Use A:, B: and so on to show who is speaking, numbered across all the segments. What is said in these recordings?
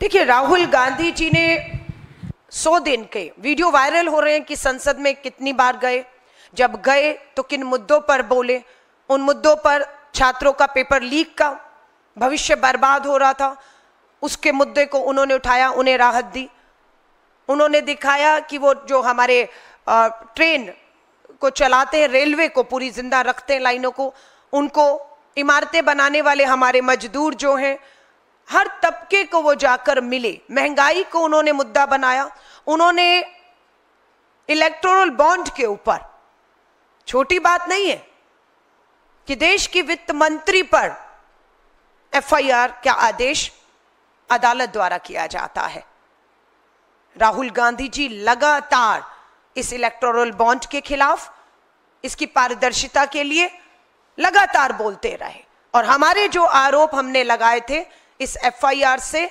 A: देखिए राहुल गांधी जी ने सौ दिन के वीडियो वायरल हो रहे हैं कि संसद में कितनी बार गए जब गए तो किन मुद्दों पर बोले उन मुद्दों पर छात्रों का पेपर लीक का भविष्य बर्बाद हो रहा था उसके मुद्दे को उन्होंने उठाया उन्हें राहत दी उन्होंने दिखाया कि वो जो हमारे ट्रेन को चलाते हैं रेलवे को पूरी जिंदा रखते हैं लाइनों को उनको इमारतें बनाने वाले हमारे मजदूर जो हैं हर तबके को वो जाकर मिले महंगाई को उन्होंने मुद्दा बनाया उन्होंने इलेक्ट्रोरल बॉन्ड के ऊपर छोटी बात नहीं है कि देश की वित्त मंत्री पर एफआईआर का आदेश अदालत द्वारा किया जाता है राहुल गांधी जी लगातार इस इलेक्ट्रोरल बॉन्ड के खिलाफ इसकी पारदर्शिता के लिए लगातार बोलते रहे और हमारे जो आरोप हमने लगाए थे इस एफआईआर से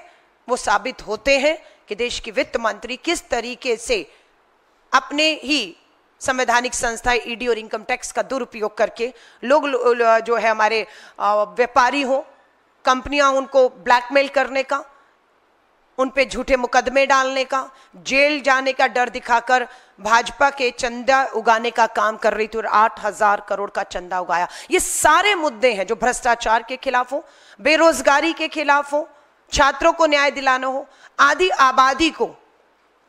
A: वो साबित होते हैं कि देश की वित्त मंत्री किस तरीके से अपने ही संवैधानिक संस्थाएं ईडी और इनकम टैक्स का दुरुपयोग करके लोग जो है हमारे व्यापारी हों कंपनियां उनको ब्लैकमेल करने का उन पे झूठे मुकदमे डालने का जेल जाने का डर दिखाकर भाजपा के चंदा उगाने का काम कर रही थी और आठ हजार करोड़ का चंदा उगाया ये सारे मुद्दे हैं जो भ्रष्टाचार के खिलाफ हो बेरोजगारी के खिलाफ हो छात्रों को न्याय दिलाना हो आदि आबादी को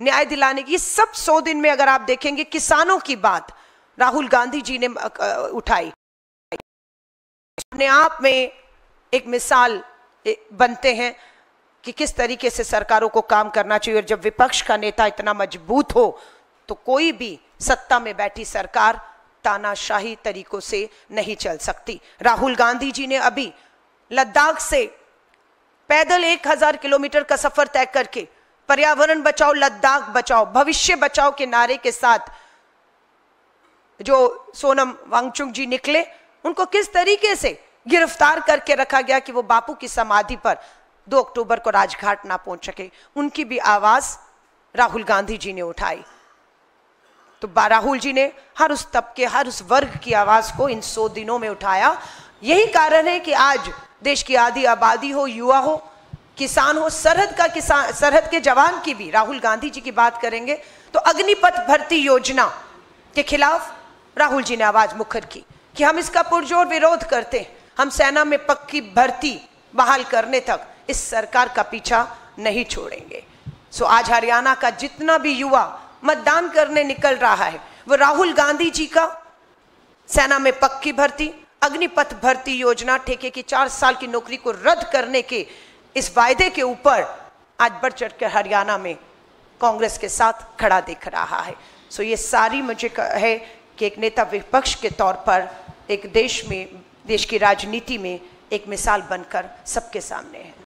A: न्याय दिलाने की सब सौ दिन में अगर आप देखेंगे किसानों की बात राहुल गांधी जी ने उठाई अपने आप में एक मिसाल बनते हैं कि किस तरीके से सरकारों को काम करना चाहिए और जब विपक्ष का नेता इतना मजबूत हो तो कोई भी सत्ता में बैठी सरकार तानाशाही तरीकों से नहीं चल सकती राहुल गांधी जी ने अभी लद्दाख से पैदल एक हजार किलोमीटर का सफर तय करके पर्यावरण बचाओ लद्दाख बचाओ भविष्य बचाओ के नारे के साथ जो सोनम वांगचुंग जी निकले उनको किस तरीके से गिरफ्तार करके रखा गया कि वो बापू की समाधि पर दो अक्टूबर को राजघाट ना पहुंच सके उनकी भी आवाज़ राहुल गांधी जी ने उठाई तो राहुल जी ने हर उस तबके हर उस वर्ग की आवाज़ को इन सौ दिनों में उठाया यही कारण है कि आज देश की आधी आबादी हो युवा हो किसान हो सरहद का किसान सरहद के जवान की भी राहुल गांधी जी की बात करेंगे तो अग्निपथ भर्ती योजना के खिलाफ राहुल जी ने आवाज़ मुखर की कि हम इसका पुरजोर विरोध करते हैं हम सेना में पक्की भर्ती बहाल करने तक इस सरकार का पीछा नहीं छोड़ेंगे सो आज हरियाणा का जितना भी युवा मतदान करने निकल रहा है वो राहुल गांधी जी का सेना में पक्की भर्ती अग्निपथ भर्ती योजना ठेके की चार साल की नौकरी को रद्द करने के इस वायदे के ऊपर आज बढ़ चढ़ हरियाणा में कांग्रेस के साथ खड़ा दिख रहा है सो ये सारी मुझे है कि एक नेता विपक्ष के तौर पर एक देश में देश की राजनीति में एक मिसाल बनकर सबके सामने है